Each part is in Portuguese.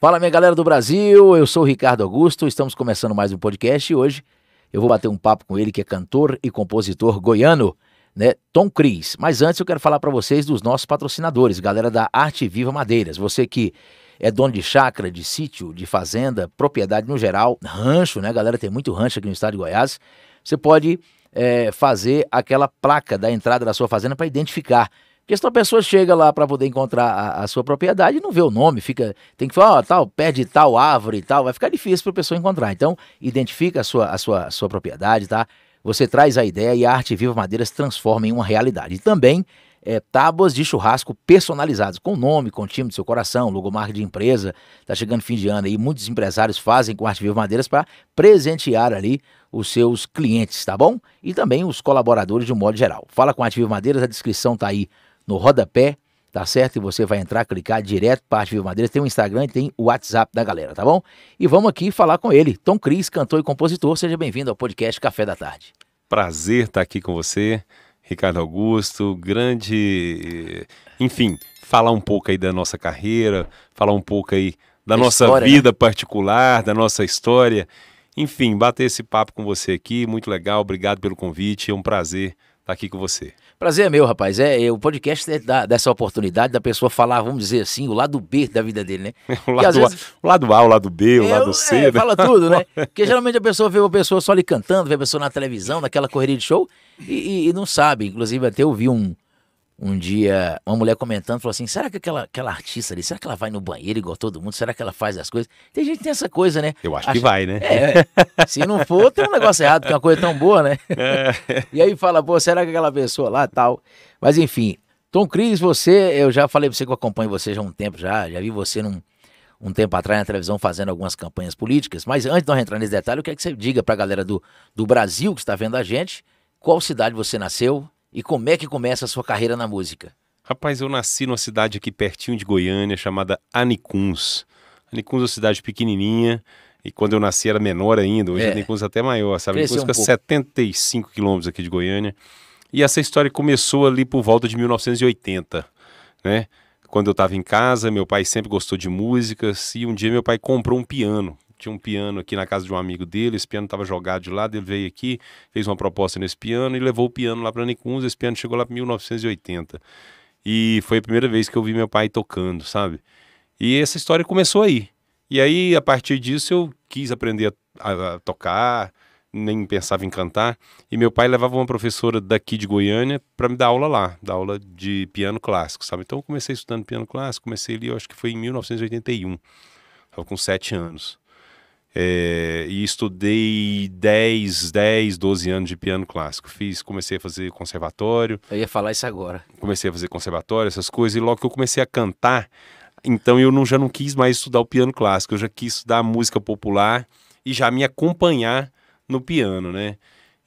Fala, minha galera do Brasil. Eu sou o Ricardo Augusto. Estamos começando mais um podcast e hoje eu vou bater um papo com ele que é cantor e compositor goiano, né, Tom Cris. Mas antes eu quero falar para vocês dos nossos patrocinadores, galera da Arte Viva Madeiras. Você que é dono de chácara, de sítio, de fazenda, propriedade no geral, rancho, né, galera? Tem muito rancho aqui no estado de Goiás. Você pode é, fazer aquela placa da entrada da sua fazenda para identificar porque se a pessoa chega lá para poder encontrar a, a, sua propriedade e não vê o nome, fica tem que falar, ó, tal, pé tal árvore e tal, vai ficar difícil para a pessoa encontrar. Então, identifica a sua, a sua, a sua propriedade, tá? Você traz a ideia e a Arte Viva Madeiras transforma em uma realidade. E também é, tábuas de churrasco personalizadas, com nome, com time do seu coração, logomarca de empresa. Está chegando fim de ano aí, muitos empresários fazem com Arte Viva Madeiras para presentear ali os seus clientes, tá bom? E também os colaboradores de um modo geral. Fala com Arte Viva Madeiras, a descrição está aí no rodapé, tá certo? E você vai entrar, clicar direto para Arte Viva Madeira. Tem o Instagram e tem o WhatsApp da galera, tá bom? E vamos aqui falar com ele, Tom Cris, cantor e compositor. Seja bem-vindo ao podcast Café da Tarde. Prazer estar tá aqui com você, Ricardo Augusto, grande. Enfim, falar um pouco aí da nossa carreira, falar um pouco aí da, nossa história, né? vida né? particular, da nossa história. Enfim, bater esse papo com você aqui, muito legal, obrigado pelo convite, é um prazer estar tá aqui com você. Prazer é meu, rapaz. É, é o podcast é da, dessa oportunidade da pessoa falar, vamos dizer assim, o lado B da vida dele, né? o, lado vezes... a, o, lado a, o lado B, o é, lado C. É, né? Fala tudo, né? Porque geralmente a pessoa vê uma pessoa só ali cantando, vê a pessoa na televisão, naquela correria de show, e, e, e não sabe. Inclusive, até eu vi um, um dia uma mulher comentando falou assim: será que aquela, aquela artista ali, será que ela vai no banheiro igual todo mundo? Será que ela faz as coisas? Tem gente que tem essa coisa, né? Eu acho Acha... que vai, né? É, se não for, tem um negócio errado, tem é uma coisa tão boa, né? É. e aí fala, pô, será que aquela pessoa lá tal? Mas enfim, Tom Cruise, você, eu já falei pra você que eu acompanho você já há um tempo, já, já vi você num, um tempo atrás na televisão fazendo algumas campanhas políticas. Mas antes de nós entrar nesse detalhe, eu quero que você diga pra galera do, do Brasil que está vendo a gente qual cidade você nasceu, e como é que começa a sua carreira na música? Rapaz, eu nasci numa cidade aqui pertinho de Goiânia chamada Anicuns. Anicuns é uma cidade pequenininha e quando eu nasci era menor ainda, hoje é. Anicuns é até maior, sabe? Cresceu Anicuns fica um 75 quilômetros aqui de Goiânia. E essa história começou ali por volta de 1980, né? Quando eu estava em casa, meu pai sempre gostou de músicas e um dia meu pai comprou um piano tinha um piano aqui na casa de um amigo dele, esse piano estava jogado de lado, ele veio aqui, fez uma proposta nesse piano e levou o piano lá para Nicunza, esse piano chegou lá em 1980. E foi a primeira vez que eu vi meu pai tocando, sabe? E essa história começou aí. E aí, a partir disso, eu quis aprender a, a, tocar, nem pensava em cantar. E meu pai levava uma professora daqui de Goiânia para me dar aula lá, dar aula de piano clássico, sabe? Então eu comecei estudando piano clássico, comecei ali, eu acho que foi em 1981, estava com sete anos. É, e estudei 10, 10, 12 anos de piano clássico. Fiz, comecei a fazer conservatório. Eu ia falar isso agora. Comecei a fazer conservatório, essas coisas, e logo que eu comecei a cantar, então eu não, já não quis mais estudar o piano clássico, eu já quis estudar música popular e já me acompanhar no piano, né?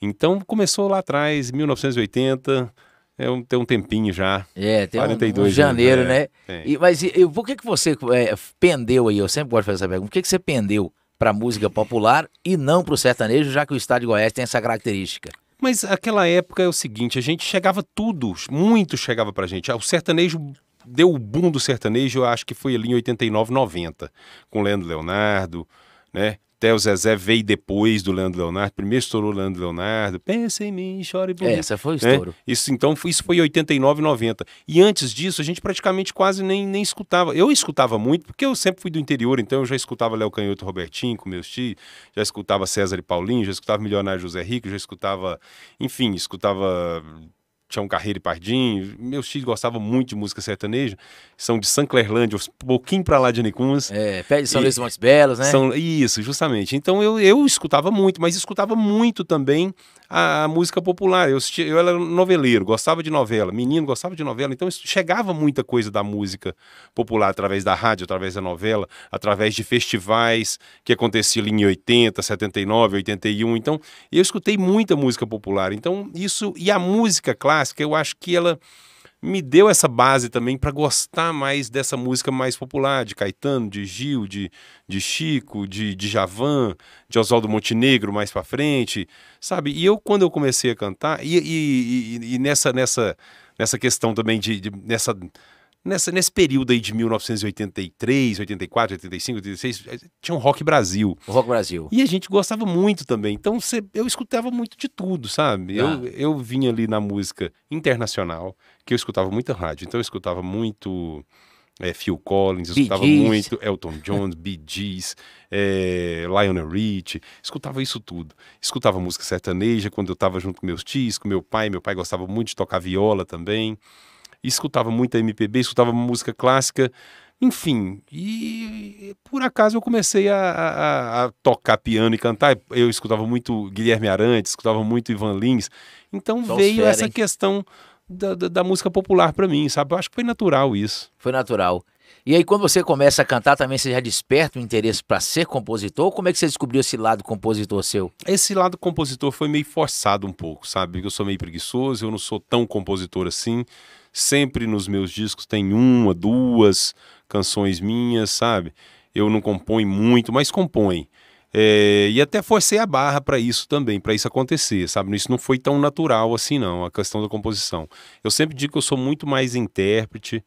Então começou lá atrás, 1980, é um, tem um tempinho já. É, tem 42 um, um janeiro, anos, é, né? É, e, mas e, e, por que, que você é, pendeu aí? Eu sempre gosto de fazer essa pergunta. Por que, que você pendeu para música popular e não para o sertanejo, já que o estado de Goiás tem essa característica. Mas aquela época é o seguinte, a gente chegava tudo, muito chegava para a gente. Ah, o sertanejo deu o boom do sertanejo, eu acho que foi ali em 89, 90, com Leandro Leonardo, né? até o Zezé veio depois do Leandro Leonardo. Primeiro estourou o Leandro Leonardo. Pensa em mim, chore por é, mim. Essa foi o né? estouro. É? Isso, então, foi, isso foi 89, 90. E antes disso, a gente praticamente quase nem, nem escutava. Eu escutava muito, porque eu sempre fui do interior, então eu já escutava Léo Canhoto Robertinho com meus tios, já escutava César e Paulinho, já escutava Milionário José Rico, já escutava, enfim, escutava Tião Carreiro e Pardinho. Meus tios gostavam muito de música sertaneja. São de Sanclerlândia, um pouquinho para lá de Anicuns, É, São Luís Montes Belos, né? São, isso, justamente. Então eu, eu escutava muito, mas escutava muito também a, a música popular. Eu, eu era noveleiro, gostava de novela, menino gostava de novela, então chegava muita coisa da música popular através da rádio, através da novela, através de festivais que aconteciam em 80, 79, 81. Então eu escutei muita música popular. Então isso e a música clássica, eu acho que ela me deu essa base também para gostar mais dessa música mais popular, de Caetano, de Gil, de, de Chico, de, de Javan, de Oswaldo Montenegro mais para frente, sabe? E eu, quando eu comecei a cantar, e, e, e, e nessa, nessa, nessa questão também de, de nessa nessa, nesse período aí de 1983, 84, 85, 86, tinha um Rock Brasil. O Rock Brasil. E a gente gostava muito também. Então cê, eu escutava muito de tudo, sabe? Ah. Eu, eu vinha ali na música internacional, que eu escutava muita rádio. Então eu escutava muito é, Phil Collins, eu escutava muito Elton John, Bee Gees, é, Lionel Rich, escutava isso tudo. Escutava música sertaneja quando eu estava junto com meus tios, com meu pai. Meu pai gostava muito de tocar viola também escutava muita MPB, escutava música clássica, enfim. E por acaso eu comecei a, a, a tocar piano e cantar. Eu escutava muito Guilherme Arantes, escutava muito Ivan Lins. Então Só veio fera, essa hein? questão da, da, da música popular para mim, sabe? Eu acho que foi natural isso. Foi natural. E aí, quando você começa a cantar, também você já desperta o interesse para ser compositor? Como é que você descobriu esse lado compositor seu? Esse lado compositor foi meio forçado um pouco, sabe? Porque eu sou meio preguiçoso, eu não sou tão compositor assim. Sempre nos meus discos tem uma, duas canções minhas, sabe? Eu não compõe muito, mas compõe. É, e até forcei a barra para isso também, para isso acontecer, sabe? Isso não foi tão natural assim, não, a questão da composição. Eu sempre digo que eu sou muito mais intérprete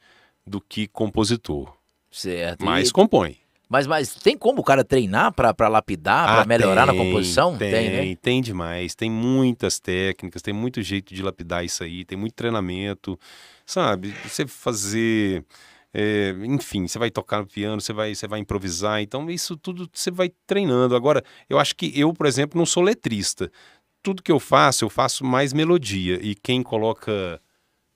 do que compositor. Certo. Mas e... compõe. Mas, mas tem como o cara treinar para lapidar, ah, para melhorar tem, na composição? Tem, tem, né? tem demais. Tem muitas técnicas, tem muito jeito de lapidar isso aí, tem muito treinamento, sabe? Você fazer. É, enfim, você vai tocar no piano, você vai, você vai improvisar, então isso tudo você vai treinando. Agora, eu acho que eu, por exemplo, não sou letrista. Tudo que eu faço, eu faço mais melodia. E quem coloca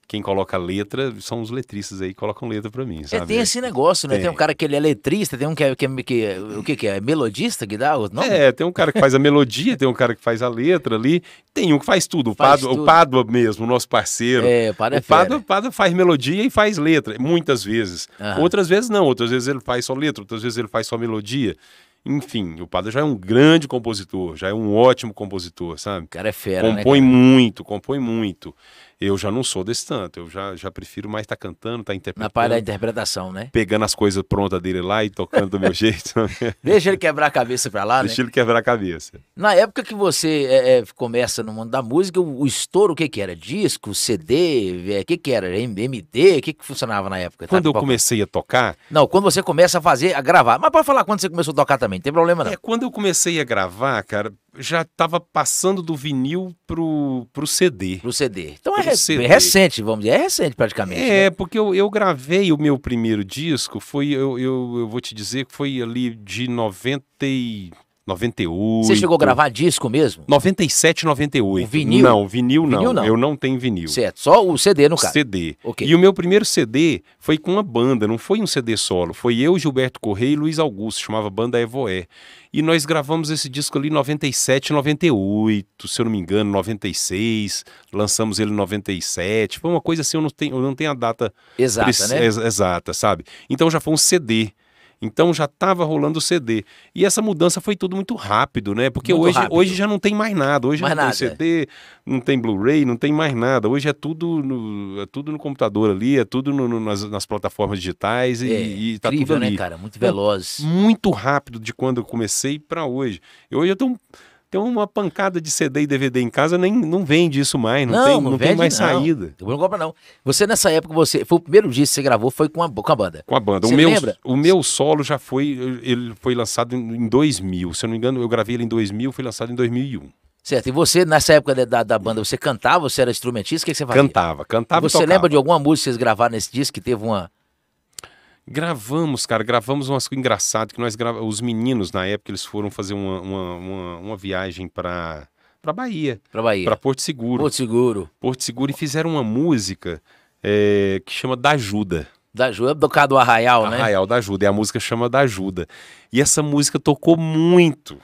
quem coloca letra são os letristas aí que colocam letra para mim. É, sabe? É, tem esse negócio, né? Tem. tem. um cara que ele é letrista, tem um que é, que, é, que é, o que, que é? Melodista que dá não. É, tem um cara que faz a melodia, tem um cara que faz a letra ali, tem um que faz tudo. o, Padua o mesmo, o nosso parceiro. É, o Pádua é faz melodia e faz letra, muitas vezes. Aham. Outras vezes não, outras vezes ele faz só letra, outras vezes ele faz só melodia. Enfim, o Padre já é um grande compositor, já é um ótimo compositor, sabe? O cara é fera, né, Compõe né, muito, compõe muito. Eu já não sou desse tanto, eu já, já prefiro mais estar tá cantando, estar tá interpretando. Na parte da interpretação, né? Pegando as coisas prontas dele lá e tocando do meu jeito. Deixa ele quebrar a cabeça pra lá, Deixa né? Deixa ele quebrar a cabeça. Na época que você é, é, começa no mundo da música, o, o estouro, o que que era? Disco, CD, o é, que que era? MD, o que que funcionava na época? Quando tá? eu comecei a tocar... Não, quando você começa a fazer, a gravar. Mas pode falar quando você começou a tocar também, não tem problema não. É, quando eu comecei a gravar, cara, já estava passando do vinil pro, pro CD. Pro CD. Então é pro é, CD. recente, vamos dizer, é recente praticamente. É, né? porque eu, eu gravei o meu primeiro disco, foi, eu, eu, eu vou te dizer, que foi ali de 90 98. Você chegou a gravar disco mesmo? 97, 98. O vinil? Não, vinil não. vinil não. Eu não tenho vinil. Certo, só o CD no caso. CD. Okay. E o meu primeiro CD foi com uma banda, não foi um CD solo. Foi eu, Gilberto Correia e Luiz Augusto, chamava Banda Evoé. E nós gravamos esse disco ali em 97, 98, se eu não me engano, 96. Lançamos ele em 97. Foi uma coisa assim, eu não tenho, eu não tenho a data... Exata, né? Ex exata, sabe? Então já foi um CD. Então já estava rolando o CD. E essa mudança foi tudo muito rápido, né? Porque muito hoje, rápido. hoje já não tem mais nada. Hoje mais não nada. tem é. CD, não tem Blu-ray, não tem mais nada. Hoje é tudo no, é tudo no computador ali, é tudo no, no, nas, nas, plataformas digitais e, é, e tá incrível, tudo né, ali. né, cara? Muito então, veloz. muito rápido de quando eu comecei para hoje. E hoje eu tenho tem então, uma pancada de CD e DVD em casa, nem não vende isso mais, não, não tem, não, tem mais não. saída. Eu não compra não. Você nessa época você foi o primeiro disco que você gravou foi com a, com a banda. Com a banda. Você o meu lembra? o meu solo já foi ele foi lançado em 2000, se eu não me engano, eu gravei ele em 2000, foi lançado em 2001. Certo, e você, nessa época da, da banda, você cantava, você era instrumentista, o que, que você fazia? Cantava, cantava Você lembra de alguma música que vocês gravaram nesse disco que teve uma, Gravamos, cara, gravamos umas coisas engraçadas que nós gravamos Os meninos, na época, eles foram fazer uma, uma, uma, uma viagem para para Bahia. Para Bahia. Para Porto Seguro. Porto Seguro. Porto Seguro e fizeram uma música é, que chama Da Ajuda. Da Ajuda, do cara do Arraial, Arraial né? Arraial da Ajuda, e a música chama Da Ajuda. E essa música tocou muito.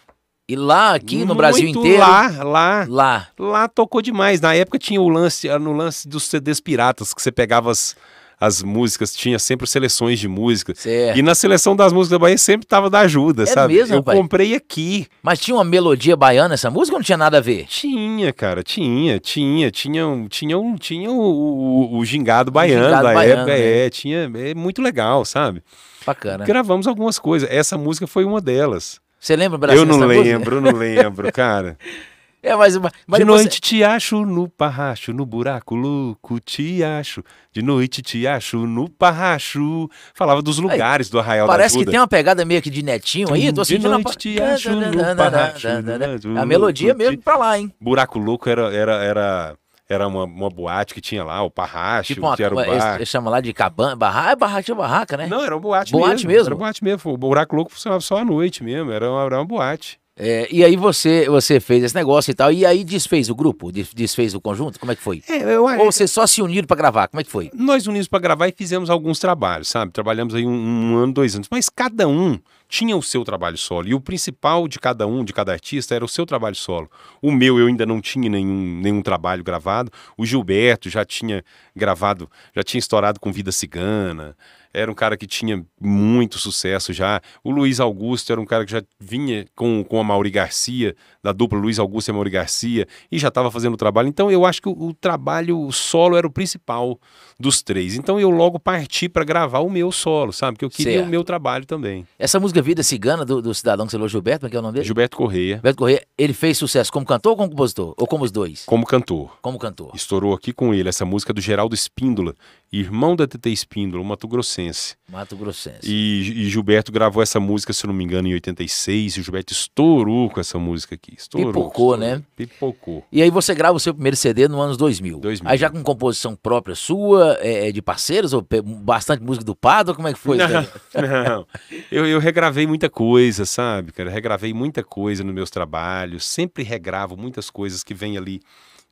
E lá, aqui no muito Brasil inteiro? Lá, lá. Lá. Lá tocou demais. Na época tinha o lance, no lance dos CDs piratas, que você pegava as as músicas, tinha sempre seleções de música. Certo. E na seleção das músicas da Bahia sempre tava da ajuda, é sabe? Mesmo, eu pai? comprei aqui. Mas tinha uma melodia baiana essa música ou não tinha nada a ver? Tinha, cara, tinha, tinha, tinha, um, tinha, um, tinha o, o, o gingado baiano o gingado da baiano, época, né? é, tinha, é muito legal, sabe? Bacana. Gravamos algumas coisas, essa música foi uma delas. Você lembra, Brasil? Eu não lembro, não lembro, cara. É, mas, mas de noite te acho no parracho, no buraco louco, te acho. De noite te acho no parracho. Falava dos lugares aí, do Arraial Parece da Ajuda. que tem uma pegada meio que de netinho aí. Tô de noite te acho no parracho. Né? É a melodia mesmo pra lá, hein? Buraco louco era... era, era era uma, uma boate que tinha lá, o Parracho, tipo uma, que era o bar. Eles, eles chamam lá de cabana, barraca, é barraca, tinha barraca, né? Não, era uma boate, boate mesmo. mesmo. Era boate mesmo. O Buraco Louco funcionava só à noite mesmo, era uma, era uma boate. É, e aí você, você fez esse negócio e tal, e aí desfez o grupo, desfez o conjunto, como é que foi? É, eu, Ou vocês só se uniram para gravar, como é que foi? Nós unimos para gravar e fizemos alguns trabalhos, sabe? Trabalhamos aí um, um, ano, dois anos, mas cada um tinha o seu trabalho solo, e o principal de cada um, de cada artista, era o seu trabalho solo. O meu eu ainda não tinha nenhum, nenhum trabalho gravado, o Gilberto já tinha gravado, já tinha estourado com Vida Cigana, era um cara que tinha muito sucesso já. O Luiz Augusto era um cara que já vinha com, com a Mauri Garcia, da dupla Luiz Augusto e Mauri Garcia, e já estava fazendo o trabalho. Então eu acho que o, o trabalho o solo era o principal dos três. Então eu logo parti para gravar o meu solo, sabe? Porque eu queria certo. o meu trabalho também. Essa música Vida Cigana do, do cidadão que você Gilberto, é que é o nome dele? Gilberto Correia. Gilberto Correia, ele fez sucesso como cantor ou como compositor? Ou como os dois? Como cantor. Como cantor. Estourou aqui com ele essa música do Geraldo Espíndola irmão da TT Espíndola, o Mato Grossense. Mato Grossense. E, e, Gilberto gravou essa música, se não me engano, em 86. E o Gilberto estourou com essa música aqui. Estourou. Pipocou, né? estourou, né? Pipocou. E aí você grava o seu primeiro CD no ano 2000. 2000. Aí já com composição própria sua, é, é de parceiros, ou bastante música do Pado, como é que foi? Não, não. Eu, eu regravei muita coisa, sabe, cara? regravei muita coisa nos meus trabalhos. Sempre regravo muitas coisas que vêm ali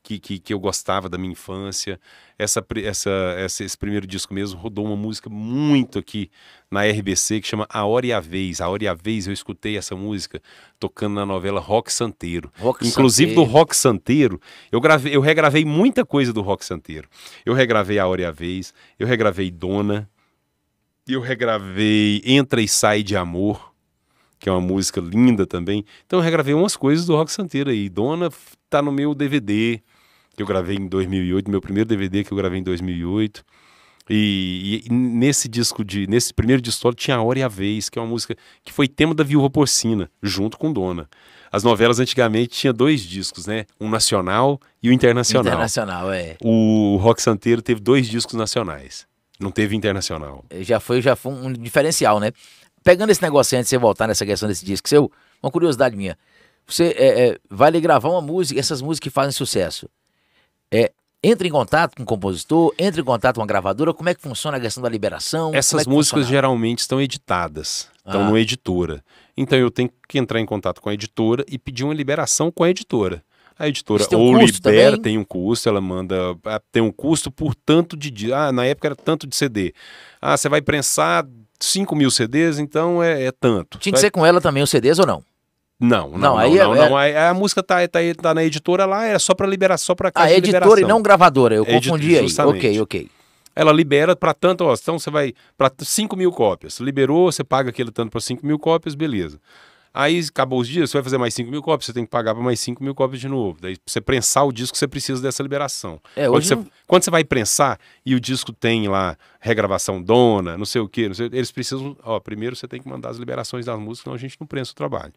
que, que, que eu gostava da minha infância. Essa, essa, essa, esse primeiro disco mesmo rodou uma música muito aqui na RBC que chama A Hora e a Vez. A Hora e a Vez eu escutei essa música tocando na novela Rock Santeiro. Rock Inclusive Santeiro. do Rock Santeiro, eu, gravei, eu regravei muita coisa do Rock Santeiro. Eu regravei A Hora e a Vez, eu regravei Dona, eu regravei Entra e Sai de Amor que é uma música linda também. Então eu regravei umas coisas do Rock Santeiro aí. Dona tá no meu DVD que eu gravei em 2008, meu primeiro DVD que eu gravei em 2008. E, e, nesse disco de nesse primeiro disco solo tinha A Hora e a Vez, que é uma música que foi tema da Viúva Porcina, junto com Dona. As novelas antigamente tinha dois discos, né? Um nacional e o um internacional. Internacional, é. O Rock Santeiro teve dois discos nacionais. Não teve internacional. É, já foi, já foi um diferencial, né? Pegando esse negócio antes de você voltar nessa questão desse disco, seu, uma curiosidade minha. Você é, é, vai lhe gravar uma música, essas músicas que fazem sucesso. É, entra em contato com o compositor, entra em contato com a gravadora, como é que funciona a questão da liberação? Essas é músicas geralmente estão editadas, estão ah. no editora. Então eu tenho que entrar em contato com a editora e pedir uma liberação com a editora. A editora um ou libera, também? tem um custo, ela manda. Ah, tem um custo por tanto de. Ah, na época era tanto de CD. Ah, você vai prensar 5 mil CDs, então é, é tanto. Tinha que vai... ser com ela também os CDs ou não? Não, não, não, aí é- não, é, não, é... A música tá, tá, tá na editora lá, é só para liberar, só para A ah, editora e não gravadora, eu confundi edit, aí. Ok, ok. Ela libera para tanto, ó, então você vai para 5 mil cópias. Liberou, você paga aquele tanto para 5 mil cópias, beleza. Aí acabou os dias, você vai fazer mais 5 mil cópias, você tem que pagar para mais 5 mil cópias de novo. Daí você prensar o disco, você precisa dessa liberação. É, quando, você, quando, você, vai prensar e o disco tem lá regravação dona, não sei o quê, sei, eles precisam. Ó, primeiro você tem que mandar as liberações das músicas, senão a gente não prensa o trabalho.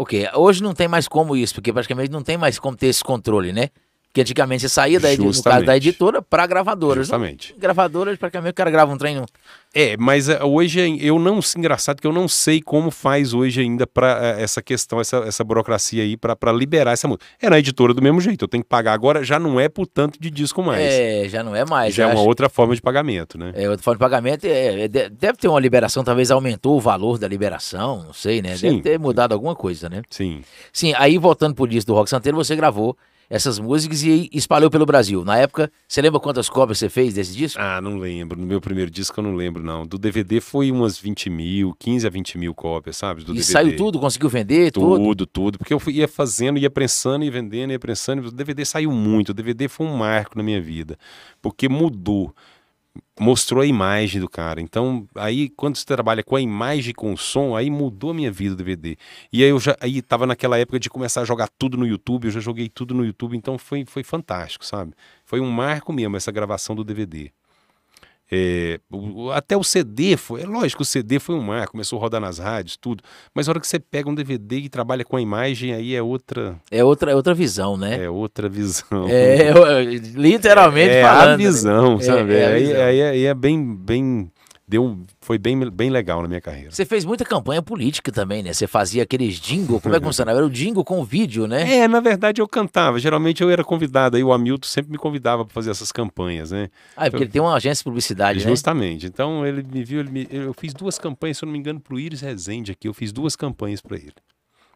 Ok, hoje não tem mais como isso, porque praticamente não tem mais como ter esse controle, né? Porque antigamente você saía da, no caso da editora para gravadoras. Né? Justamente. Não, gravadoras, que o cara grava um treino. É, mas é, hoje é, eu não. Engraçado que eu não sei como faz hoje ainda para é, essa questão, essa, essa burocracia aí, para liberar essa música. É na editora do mesmo jeito, eu tenho que pagar agora, já não é por tanto de disco mais. É, já não é mais. Já é uma acho... outra forma de pagamento, né? É, outra forma de pagamento. É, deve ter uma liberação, talvez aumentou o valor da liberação, não sei, né? Sim. Deve ter mudado alguma coisa, né? Sim. Sim, aí voltando pro disco do Rock Santeiro, você gravou essas músicas e espalhou pelo Brasil. Na época, você lembra quantas cópias você fez desse disco? Ah, não lembro. No meu primeiro disco eu não lembro, não. Do DVD foi umas 20 mil, 15 a 20 mil cópias, sabe? Do e DVD. saiu tudo? Conseguiu vender? Tudo, tudo. tudo porque eu fui, ia fazendo, ia prensando, ia vendendo, ia prensando. O DVD saiu muito. O DVD foi um marco na minha vida. Porque mudou mostrou a imagem do cara. Então, aí quando você trabalha com a imagem com o som, aí mudou a minha vida o DVD. E aí eu já aí tava naquela época de começar a jogar tudo no YouTube, eu já joguei tudo no YouTube, então foi foi fantástico, sabe? Foi um marco mesmo essa gravação do DVD. É, até o CD foi. É lógico, o CD foi um mar, começou a rodar nas rádios, tudo. Mas a hora que você pega um DVD e trabalha com a imagem, aí é outra. É outra, é outra visão, né? É outra visão. É, literalmente é, falando. É a né? visão, é, sabe? É aí, aí, é, aí, é bem, bem deu, foi bem, bem legal na minha carreira. Você fez muita campanha política também, né? Você fazia aqueles jingle, como é que funcionava? Era o jingle com vídeo, né? É, na verdade eu cantava. Geralmente eu era convidado, aí o Hamilton sempre me convidava para fazer essas campanhas, né? Ah, é porque eu... Então, ele tem uma agência de publicidade, né? Justamente. Né? Então ele me viu, ele me... eu fiz duas campanhas, se eu não me engano, para o Iris Rezende aqui, eu fiz duas campanhas para ele.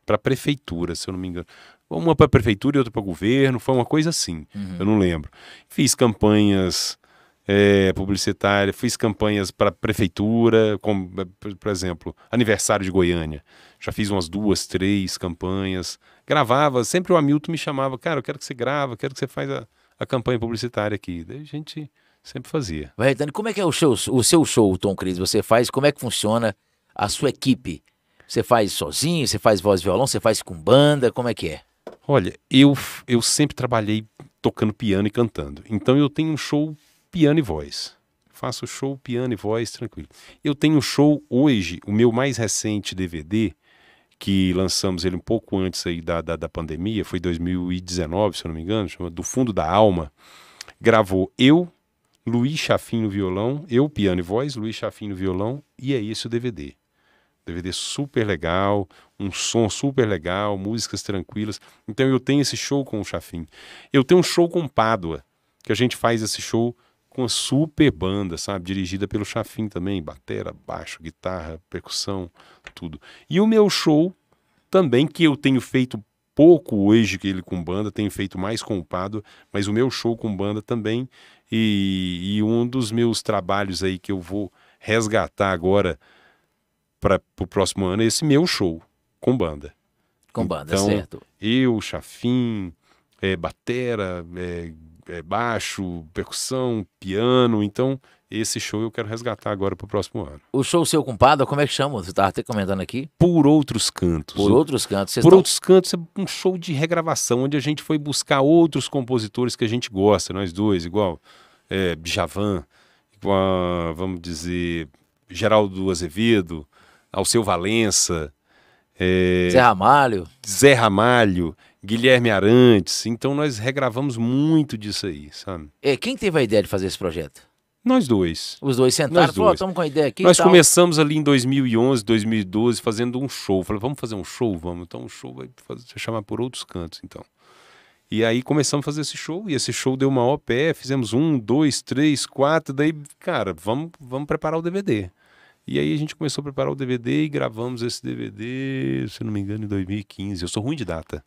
Para a prefeitura, se eu não me engano. Uma para a prefeitura e outra para o governo, foi uma coisa assim, uhum. eu não lembro. Fiz campanhas é, publicitária, fiz campanhas para prefeitura, como, eh, por exemplo, aniversário de Goiânia. Já fiz umas duas, três campanhas. Gravava, sempre o Hamilton me chamava, cara, eu quero que você grava, quero que você faça a, a campanha publicitária aqui. Daí a gente sempre fazia. Vai, Dani, como é que é o, show, o seu show, Tom Cris? Você faz, como é que funciona a sua equipe? Você faz sozinho, você faz voz e violão, você faz com banda, como é que é? Olha, eu, eu sempre trabalhei tocando piano e cantando. Então eu tenho um show piano e voz. Faço show, piano e voz, tranquilo. Eu tenho show hoje, o meu mais recente DVD, que lançamos ele um pouco antes aí da, da, da pandemia, foi 2019, se eu não me engano, chama Do Fundo da Alma. Gravou eu, Luiz Chafin no violão, eu, piano e voz, Luiz Chafin no violão, e é esse o DVD. DVD super legal, um som super legal, músicas tranquilas. Então eu tenho esse show com o Chafin. Eu tenho um show com Pádua, que a gente faz esse show com uma super banda, sabe? Dirigida pelo Chafim também, batera, baixo, guitarra, percussão, tudo. E o meu show também, que eu tenho feito pouco hoje que ele com banda, tenho feito mais com o Pado, mas o meu show com banda também. E, e um dos meus trabalhos aí que eu vou resgatar agora para o próximo ano é esse meu show com banda. Com banda, então, certo. Eu, Chafim, é, Batera, é, é, baixo, percussão, piano. Então, esse show eu quero resgatar agora para o próximo ano. O show seu compadre, como é que chama? Você estava até comentando aqui. Por Outros Cantos. Por Outros Cantos. Por estão... Outros Cantos é um show de regravação, onde a gente foi buscar outros compositores que a gente gosta, nós dois, igual é, Djavan, igual, vamos dizer, Geraldo Azevedo, Alceu Valença. É, Zé Ramalho. Zé Ramalho. Guilherme Arantes. Então nós regravamos muito disso aí, sabe? É, quem teve a ideia de fazer esse projeto? Nós dois. Os dois sentaram e falaram, estamos com a ideia aqui. Nós começamos ali em 2011, 2012, fazendo um show. Falei, vamos fazer um show? Vamos. Então, um show vai fazer, chamar por outros cantos, então. E aí começamos a fazer esse show, e esse show deu uma OPE, fizemos um, dois, três, quatro, daí, cara, vamos, vamos preparar o DVD. E aí a gente começou a preparar o DVD e gravamos esse DVD, se não me engano, em 2015. Eu sou ruim de data.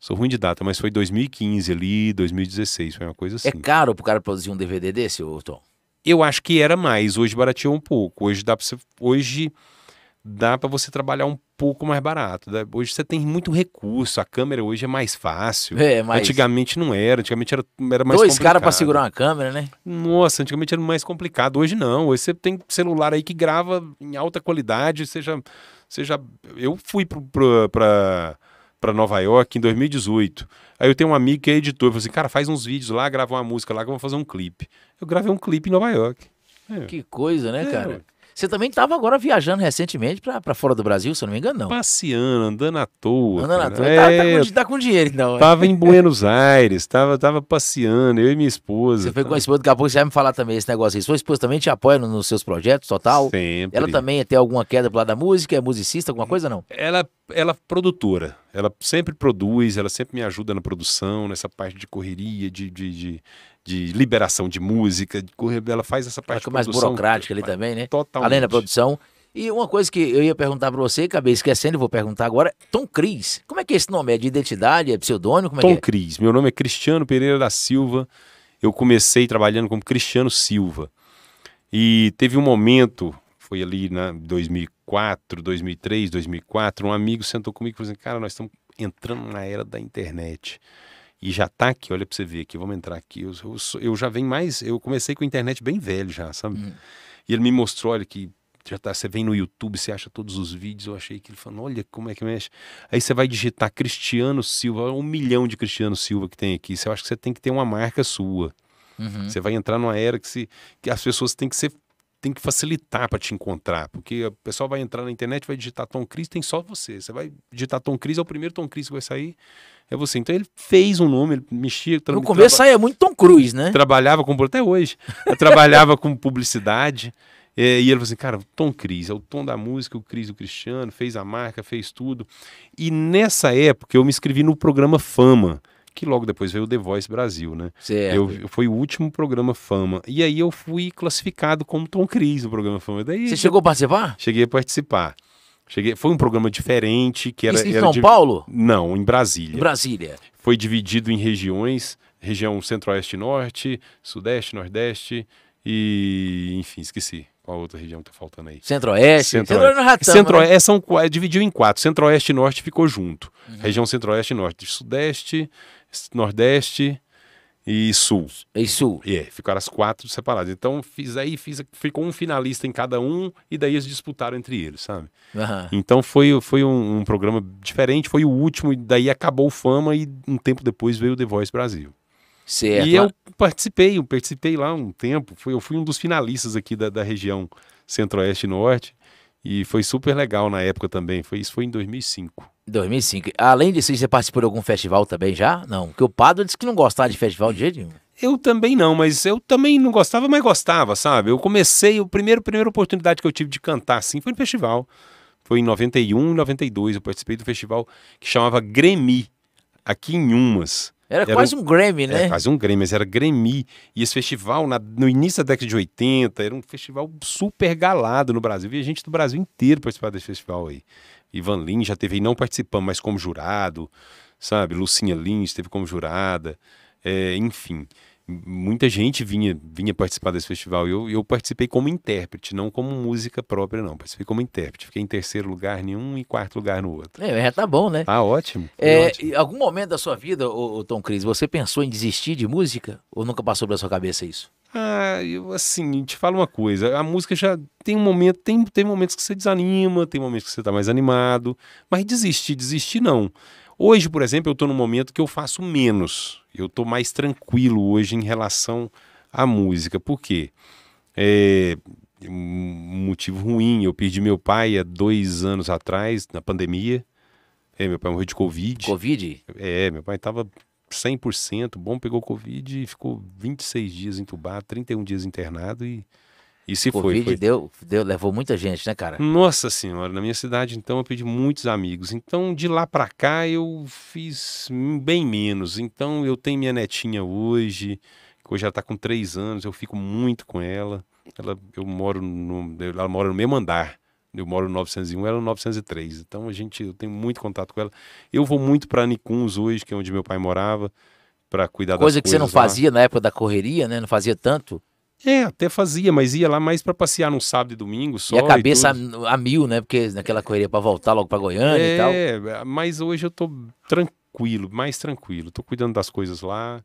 Sou ruim de data, mas foi 2015 ali, 2016, foi uma coisa é assim. É caro pro cara produzir um DVD desse, ô Tom? Eu acho que era mais, hoje barateou um pouco. Hoje dá para você, hoje dá para você trabalhar um pouco mais barato. Hoje você tem muito recurso, a câmera hoje é mais fácil. É, mas... Antigamente não era, antigamente era, era mais Dois caras para segurar uma câmera, né? Nossa, antigamente era mais complicado. Hoje não, hoje você tem celular aí que grava em alta qualidade, seja seja eu fui para para Nova York em 2018. Aí eu tenho um amigo que é editor, falou assim: "Cara, faz uns vídeos lá, grava uma música lá que eu vou fazer um clipe". Eu gravei um clipe em Nova York. É. Que coisa, né, é, cara? Você também estava agora viajando recentemente para fora do Brasil, se eu não me engano, não. Passeando, andando à toa. Andando cara. à toa. É, tá, tá, é, com, tá com dinheiro, então. Tava em Buenos Aires, tava, tava passeando, eu e minha esposa. Você foi com a esposa, daqui a pouco você vai me falar também esse negócio aí. Sua esposa também te apoia nos seus projetos, total? Sempre. Ela também tem alguma queda pro lado da música, é musicista, alguma coisa, não? Ela, ela é produtora. Ela sempre produz, ela sempre me ajuda na produção, nessa parte de correria, de, de, de de liberação de música, de correr, ela faz essa parte ela mais burocrática ali também, né? Totalmente. Além da produção. E uma coisa que eu ia perguntar para você, acabei esquecendo e vou perguntar agora, Tom Cris. Como é que é esse nome? É de identidade? É pseudônimo? Como é Tom é? Cris. Meu nome é Cristiano Pereira da Silva. Eu comecei trabalhando como Cristiano Silva. E teve um momento, foi ali na 2004, 2003, 2004, um amigo sentou comigo e falou assim, cara, nós estamos entrando na era da internet e já tá aqui, olha para você ver aqui, vamos entrar aqui. Eu, eu, eu, já venho mais, eu comecei com a internet bem velho já, sabe? Hum. E ele me mostrou, olha que já tá, você vem no YouTube, você acha todos os vídeos. Eu achei que ele falando, olha como é que mexe. Aí você vai digitar Cristiano Silva, um milhão de Cristiano Silva que tem aqui. Você acha que você tem que ter uma marca sua. Uhum. Você vai entrar numa era que, se, que as pessoas têm que ser tem que facilitar para te encontrar, porque o pessoal vai entrar na internet, vai digitar Tom Cruise, tem só você. Você vai digitar Tom Cruise, é o primeiro Tom Cruise que vai sair, é você. Então ele fez um nome, ele mexia... No começo saía muito Tom Cruise, né? Trabalhava com... Até hoje. trabalhava com publicidade. É, e ele falou assim, cara, Tom Cruise, é o tom da música, o Cris do Cristiano, fez a marca, fez tudo. E nessa época eu me inscrevi no programa Fama, que logo depois veio o The Voice Brasil, né? Certo. Eu, foi o último programa Fama. E aí eu fui classificado como Tom Cruise no programa Fama. Daí Você chegou a participar? Cheguei a participar. Cheguei, foi um programa diferente que era. Isso em era São div... Paulo? Não, em Brasília. Em Brasília. Foi dividido em regiões, região Centro-Oeste Norte, Sudeste, Nordeste e, enfim, esqueci. Qual outra região que tá faltando aí? Centro-Oeste? Centro-Oeste centro né? É, são, é, dividiu em quatro. Centro-Oeste e Norte ficou junto. Uhum. Região Centro-Oeste e Norte. Sudeste, Nordeste e Sul. E Sul. É, ficaram as quatro separadas. Então fiz aí, fiz, ficou um finalista em cada um e daí eles disputaram entre eles, sabe? Uhum. Então foi, foi um, um programa diferente, foi o último e daí acabou o Fama e um tempo depois veio o The Voice Brasil. Certo. E eu participei, eu participei lá um tempo, fui, eu fui um dos finalistas aqui da, da região Centro-Oeste e Norte, e foi super legal na época também, foi, isso foi em 2005. 2005. Além disso, você participou de algum festival também já? Não, porque o Padre disse que não gostava de festival de jeito nenhum. Eu também não, mas eu também não gostava, mas gostava, sabe? Eu comecei, a primeira, primeira oportunidade que eu tive de cantar assim foi no festival. Foi em 91, 92, eu participei do festival que chamava Gremi, aqui em Umas. Era, era quase um, um, Grammy, né? era quase um Grammy, mas era Grammy. E esse festival, na, no início da década de 80, era um festival super galado no Brasil. Via gente do Brasil inteiro participar desse festival aí. Ivan Lins já teve aí, não participando, mas como jurado, sabe? Lucinha Lins teve como jurada, é, enfim muita gente vinha vinha participar desse festival. Eu, eu participei como intérprete, não como música própria, não. Participei como intérprete. Fiquei em terceiro lugar em um e quarto lugar no outro. É, tá bom, né? Tá ótimo. É, ótimo. Algum momento da sua vida, ô, ô Tom Cris, você pensou em desistir de música? Ou nunca passou pela sua cabeça isso? Ah, eu assim, te falo uma coisa, a música já tem um momento, tem, tem momentos que você desanima, tem momentos que você tá mais animado, mas desistir, desistir não. Hoje, por exemplo, eu estou num momento que eu faço menos. Eu estou mais tranquilo hoje em relação à música. Por quê? É um motivo ruim. Eu perdi meu pai há dois anos atrás, na pandemia. É, meu pai morreu de Covid. Covid? É, meu pai estava 100%, bom, pegou Covid e ficou 26 dias entubado, 31 dias internado e e se COVID foi, foi. Deu, deu, levou muita gente, né, cara? Nossa senhora, na minha cidade, então, eu pedi muitos amigos. Então, de lá para cá, eu fiz bem menos. Então, eu tenho minha netinha hoje, que hoje ela tá com três anos, eu fico muito com ela. Ela, eu moro no, ela mora no mesmo andar. Eu moro no 901, ela no 903. Então, a gente, eu tenho muito contato com ela. Eu vou muito para Nicuns hoje, que é onde meu pai morava, para cuidar Coisa das coisas. Coisa que você não lá. fazia na época da correria, né? Não fazia tanto. É, até fazia, mas ia lá mais para passear num sábado e domingo só. E a cabeça e a, mil, né? Porque naquela correria para voltar logo para Goiânia é, e tal. É, mas hoje eu tô tranquilo, mais tranquilo. Tô cuidando das coisas lá.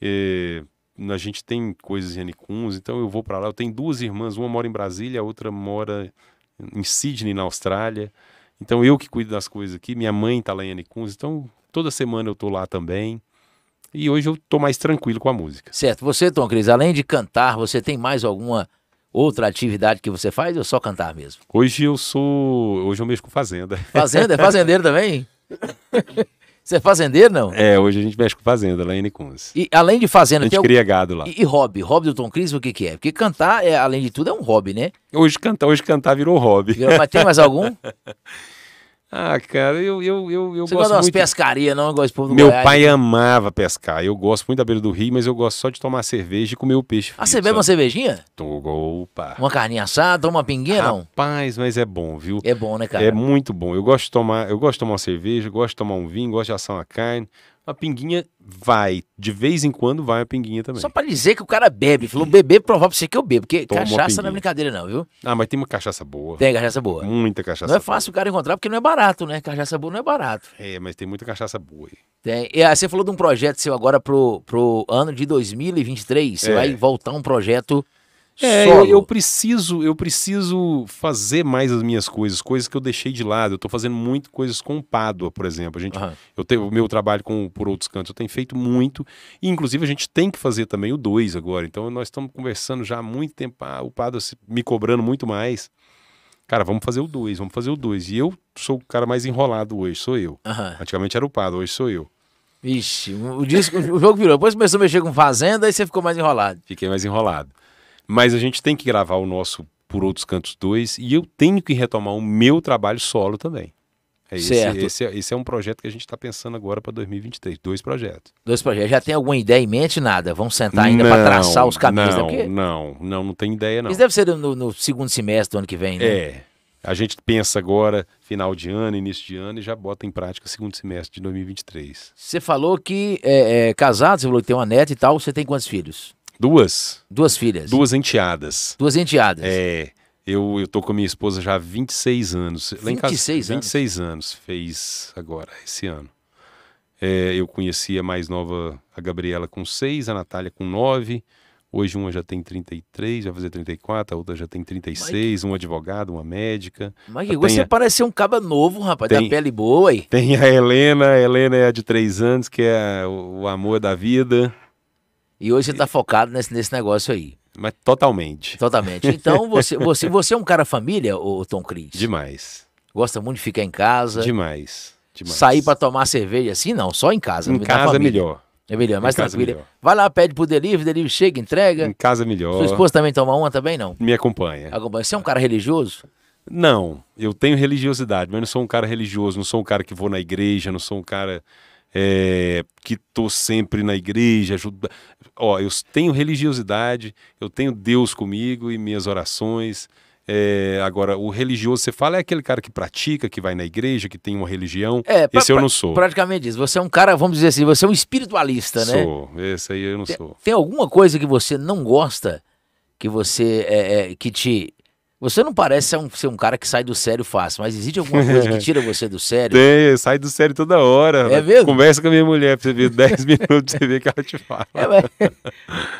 É, a gente tem coisas em Anicuns, então eu vou para lá. Eu tenho duas irmãs, uma mora em Brasília, a outra mora em Sydney, na Austrália. Então eu que cuido das coisas aqui. Minha mãe tá lá em Anicuns, então toda semana eu tô lá também. E hoje eu tô mais tranquilo com a música. Certo. Você, Tom Cris, além de cantar, você tem mais alguma outra atividade que você faz ou só cantar mesmo? Hoje eu sou. Hoje eu mexo com fazenda. Fazenda? É fazendeiro também? Você é fazendeiro, não? É, hoje a gente mexe com fazenda lá em Nicons. E além de fazenda... A gente cria é o... gado lá. E, e, hobby? Hobby do Tom Cris, o que que é? Porque cantar, é, além de tudo, é um hobby, né? Hoje cantar, hoje cantar virou hobby. Mas tem mais algum? Ah, cara, eu, eu, eu, eu Você gosto gosta das muito... pescarias, não? Eu gosto do povo do Meu Goiás, pai né? amava pescar. Eu gosto muito da beira do rio, mas eu gosto só de tomar cerveja e comer o peixe. Frito, ah, você bebe uma cervejinha? Tô, opa. Uma carninha assada, uma pinguinha, Rapaz, não? Rapaz, mas é bom, viu? É bom, né, cara? É muito bom. Eu gosto de tomar, eu gosto de tomar uma cerveja, gosto de tomar um vinho, gosto de assar uma carne, a pinguinha vai. De vez em quando vai a pinguinha também. Só pra dizer que o cara bebe. Falou, beber provar pra você que eu bebo. Porque Toma cachaça não é brincadeira, não, viu? Ah, mas tem uma cachaça boa. Tem cachaça boa. Muita cachaça Não é fácil boa. o cara encontrar, porque não é barato, né? Cachaça boa não é barato. É, mas tem muita cachaça boa aí. Tem. E, aí, ah, você falou de um projeto seu agora pro, pro ano de 2023. Você é. vai voltar um projeto é, eu, eu, preciso, eu preciso fazer mais as minhas coisas, coisas que eu deixei de lado. Eu estou fazendo muito coisas com Pádua, por exemplo. A gente, uhum. eu tenho o meu trabalho com por outros cantos, eu tenho feito muito. E, inclusive a gente tem que fazer também o 2 agora. Então nós estamos conversando já há muito tempo, ah, o Pádua me cobrando muito mais. Cara, vamos fazer o 2, vamos fazer o 2. E eu sou o cara mais enrolado hoje, sou eu. Uhum. Antigamente era o Pádua, hoje sou eu. Vixe, o, disco, o jogo virou. Depois começou a mexer com Fazenda, aí você ficou mais enrolado. Fiquei mais enrolado. Mas a gente tem que gravar o nosso Por Outros Cantos 2 e eu tenho que retomar o meu trabalho solo também. É esse, certo. Esse, é, esse, é um projeto que a gente está pensando agora para 2023. Dois projetos. Dois projetos. Já tem alguma ideia em mente? Nada. Vamos sentar ainda para traçar os caminhos. Não, né? não, não, não tem ideia não. Isso deve ser no, no, segundo semestre do ano que vem, né? É. A gente pensa agora, final de ano, início de ano, e já bota em prática segundo semestre de 2023. Você falou que é, é casado, você falou que tem uma neta e tal. Você tem quantos filhos? Duas? Duas filhas. Duas enteadas. Duas enteadas. É. Eu, eu tô com a minha esposa já há 26 anos. 26 casa, anos? 26 anos fez agora, esse ano. É, eu conheci a mais nova, a Gabriela, com 6, a Natália com 9. Hoje uma já tem 33, vai fazer 34, a outra já tem 36, Mike. um advogado, uma médica. Mike, você a... parece ser um caba novo, rapaz, tem, da pele boa aí. Tem a Helena, a Helena é a de 3 anos, que é o amor da vida. E hoje você está focado nesse, nesse negócio aí. Mas totalmente. Totalmente. Então, você, você, você é um cara família, o Tom Cruise? Demais. Gosta muito de ficar em casa? Demais. Demais. Sair para tomar cerveja assim? Não, só em casa. Em casa é melhor. É melhor, mais é tranquilo. Vai lá, pede pro delivery, delivery chega, entrega. Em casa é melhor. Sua esposa também toma uma também, não? Me acompanha. Acompanha. Você é um cara religioso? Não, eu tenho religiosidade, mas não sou um cara religioso, não sou um cara que vou na igreja, não sou um cara é, que tô sempre na igreja, ajuda. Ó, eu tenho religiosidade, eu tenho Deus comigo e minhas orações. É, agora, o religioso, você fala, é aquele cara que pratica, que vai na igreja, que tem uma religião. É, pra, esse eu não sou. Praticamente isso. Você é um cara, vamos dizer assim, você é um espiritualista, né? Sou, esse aí eu não tem, sou. Tem alguma coisa que você não gosta, que você. É, é, que te você não parece ser um, ser um, cara que sai do sério fácil, mas existe alguma coisa que tira você do sério? Tem, sai do sério toda hora. É mesmo? Conversa com a minha mulher pra você ver 10 minutos, você vê que ela te fala. É, mas,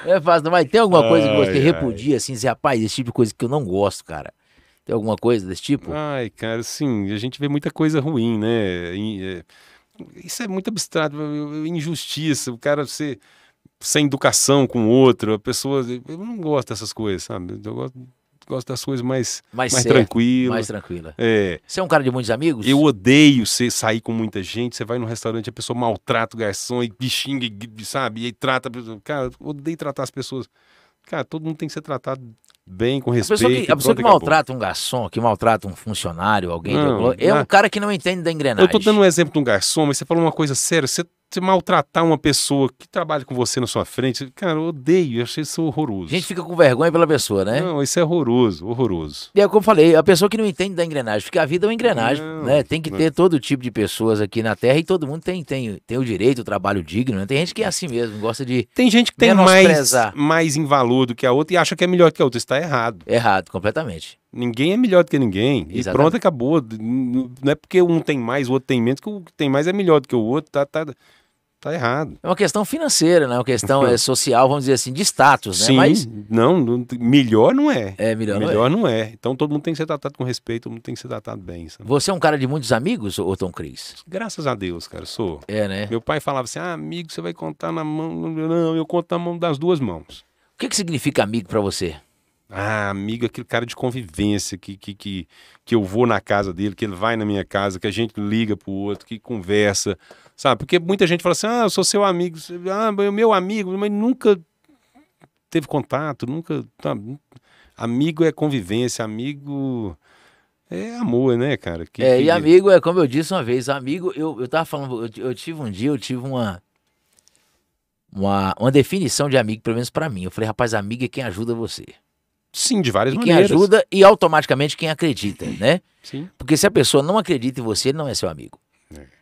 é fácil, mas tem alguma coisa ai, que você ai. repudia, assim, dizer, rapaz, esse tipo de coisa que eu não gosto, cara. Tem alguma coisa desse tipo? Ai, cara, sim, a gente vê muita coisa ruim, né? É, isso é muito abstrato, injustiça, o cara ser sem educação com o outro, a pessoa. Eu não gosto dessas coisas, sabe? Eu gosto gosta das coisas mais, mais, mais tranquilas. Mais tranquila. É. Você é um cara de muitos amigos? Eu odeio ser, sair com muita gente. Você vai no restaurante, a pessoa maltrata o garçom e xinga, sabe? E trata. Cara, odeio tratar as pessoas. Cara, todo mundo tem que ser tratado bem, com respeito. A pessoa que, a pessoa que maltrata um garçom, que maltrata um funcionário, alguém, não, de... é um cara que não entende da engrenagem. Eu tô dando um exemplo de um garçom, mas você falou uma coisa séria. Você maltratar uma pessoa que trabalha com você na sua frente, cara, eu odeio, eu achei isso horroroso. A gente fica com vergonha pela pessoa, né? Não, isso é horroroso, horroroso. E é como eu falei, a pessoa que não entende da engrenagem, porque a vida é uma engrenagem, não, né? Tem que não. ter todo tipo de pessoas aqui na Terra e todo mundo tem, tem, tem o direito, o trabalho digno, né? Tem gente que é assim mesmo, gosta de Tem gente que tem mais, mais em valor do que a outra e acha que é melhor que a outra, está errado. Errado, completamente. Ninguém é melhor do que ninguém. Exatamente. E pronto, acabou. Não é porque um tem mais, o outro tem menos, que o que tem mais é melhor do que o outro, tá... tá... Tá errado. É uma questão financeira, né? É uma questão é, social, vamos dizer assim, de status, né? Sim, Mas... não, não melhor não é. É, melhor, melhor não, é. não é. Então todo mundo tem que ser tratado com respeito, todo mundo tem que ser tratado bem. Sabe? Você é um cara de muitos amigos, ô Tom Cris? Graças a Deus, cara, sou. É, né? Meu pai falava assim, ah, amigo, você vai contar na mão... Não, eu conto na mão das duas mãos. O que, que significa amigo para você? Ah, amigo, aquele cara de convivência que, que, que, que eu vou na casa dele, que ele vai na minha casa, que a gente liga pro outro, que conversa Sabe? Porque muita gente fala assim: ah, eu sou seu amigo, ah, é meu amigo, mas nunca teve contato, nunca. Tá, amigo é convivência, amigo. É amor, né, cara? Que, é, que... e amigo é como eu disse uma vez, amigo, eu, eu tava falando, eu, eu tive um dia, eu tive uma, uma, uma definição de amigo, pelo menos para mim. Eu falei, rapaz, amigo é quem ajuda você. Sim, de várias e maneiras. Quem ajuda e automaticamente quem acredita, né? Sim. Porque se a pessoa não acredita em você, ele não é seu amigo.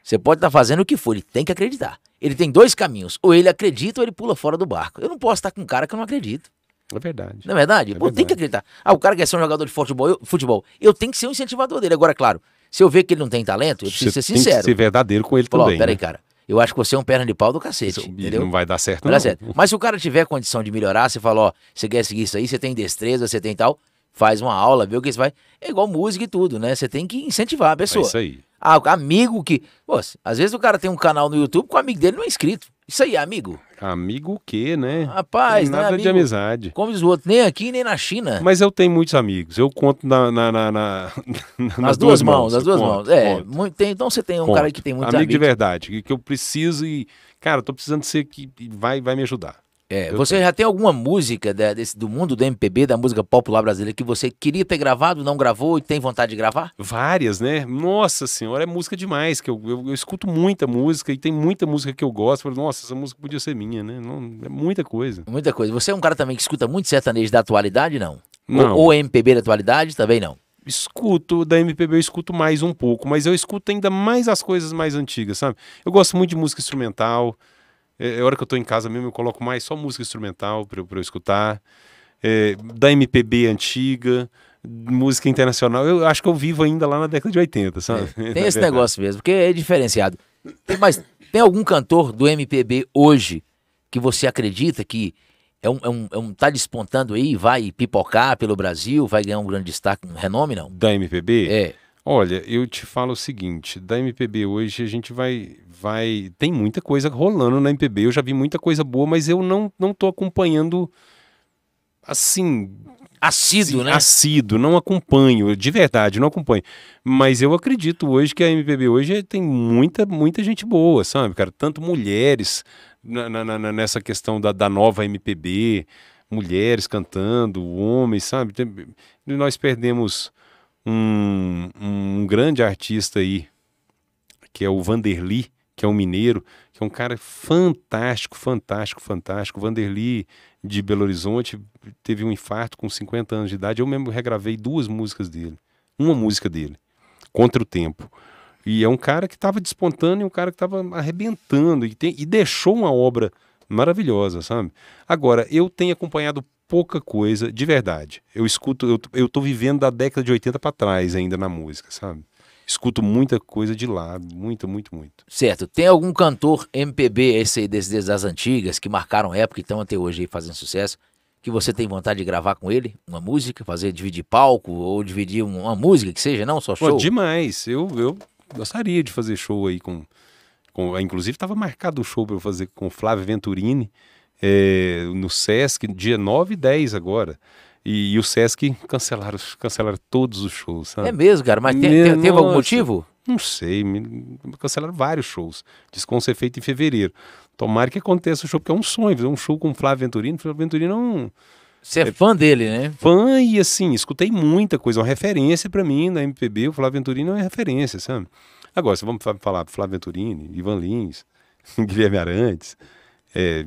Você pode estar tá fazendo o que for, ele tem que acreditar. Ele tem dois caminhos. Ou ele acredita ou ele pula fora do barco. Eu não posso estar tá com um cara que eu não acredito. É verdade. Não é verdade? É Pô, verdade. tem que acreditar. Ah, o cara quer ser um jogador de futebol eu, futebol, eu tenho que ser um incentivador dele. Agora, claro, se eu ver que ele não tem talento, eu preciso você ser sincero. Tem que ser verdadeiro com ele também. peraí, né? cara. Eu acho que você é um perna de pau do cacete. Isso, entendeu? Não vai dar certo, não. não. dar certo. Mas se o cara tiver condição de melhorar, você fala, ó, você quer seguir isso aí, você tem destreza, você tem tal faz uma aula, vê o que isso vai. É igual música e tudo, né? Você tem que incentivar a é pessoa. É isso aí. Ah, amigo que. Pô, às vezes o cara tem um canal no YouTube com o amigo dele não é inscrito. Isso aí, amigo. Amigo o quê, né? Rapaz, tem é nada né, amigo, de amizade. Como os outros nem aqui nem na China. Mas eu tenho muitos amigos. Eu conto na, na, na, na nas duas mãos. Nas duas mãos. é, conto. Muito, tem, então você tem um conto. cara que tem muitos amigo amigos. Amigo de verdade, que, que eu preciso e. Cara, tô precisando de você que vai, vai me ajudar. É, você tenho. já tem alguma música da, desse, do mundo do MPB, da música popular brasileira, que você queria ter gravado, não gravou e tem vontade de gravar? Várias, né? Nossa senhora, é música demais, que eu, eu, eu escuto muita música e tem muita música que eu gosto. Falo, Nossa, essa música podia ser minha, né? Não, é muita coisa. Muita coisa. Você é um cara também que escuta muito sertanejo da atualidade, não? Não. Ou, ou MPB da atualidade, também não? escuto, da MPB eu escuto mais um pouco, mas eu escuto ainda mais as coisas mais antigas, sabe? Eu gosto muito de música instrumental, é, a é hora que eu tô em casa mesmo, eu coloco mais só música instrumental para eu escutar. É, da MPB antiga, música internacional. Eu acho que eu vivo ainda lá na década de 80, sabe? É, tem esse negócio mesmo, porque é diferenciado. Tem, mas tem algum cantor do MPB hoje que você acredita que é um, é um, é um tá despontando aí, vai pipocar pelo Brasil, vai ganhar um grande destaque, um renome, não? Da MPB? É. Olha, eu te falo o seguinte, da MPB hoje a gente vai vai tem muita coisa rolando na MPB. Eu já vi muita coisa boa, mas eu não não tô acompanhando assim assíduo, assim, né? Assíduo, não acompanho, de verdade, não acompanho. Mas eu acredito hoje que a MPB hoje tem muita, muita gente boa, sabe, cara? Tanto mulheres na, na, na, nessa questão da, da nova MPB, mulheres cantando, homens, sabe? Nós perdemos um, um grande artista aí, que é o Vanderly, que é um mineiro, que é um cara fantástico, fantástico, fantástico. Vanderly de Belo Horizonte teve um infarto com 50 anos de idade. Eu mesmo regravei duas músicas dele, uma música dele, Contra o Tempo. E é um cara que estava despontando e um cara que estava arrebentando e, tem, e deixou uma obra maravilhosa, sabe? Agora, eu tenho acompanhado pouca coisa de verdade. Eu escuto, eu, eu tô vivendo da década de 80 para trás ainda na música, sabe? Escuto muita coisa de lá, muito, muito, muito. Certo. Tem algum cantor MPB, esse aí desses as antigas, que marcaram época e estão até hoje aí fazendo sucesso, que você tem vontade de gravar com ele uma música, fazer dividir palco ou dividir uma música que seja, não só show? Pô, demais. Eu, eu gostaria de fazer show aí com, com inclusive estava marcado o show para eu fazer com Flávio Venturini é, no Sesc, dia 9 e 10 agora. E, e, o Sesc cancelaram, cancelaram todos os shows. Sabe? É mesmo, cara, mas tem, teve algum motivo? Não sei, me, cancelaram vários shows. Diz que vão ser feitos em fevereiro. Tomara que aconteça o show, porque é um sonho, um show com o Flávio Venturino. Flávio Venturino é um. Você é, é, fã dele, né? Fã e assim, escutei muita coisa, uma referência para mim na MPB, o Flávio Venturino é referência, sabe? Agora, se vamos falar Flávio Venturini, Ivan Lins, Guilherme Arantes, é,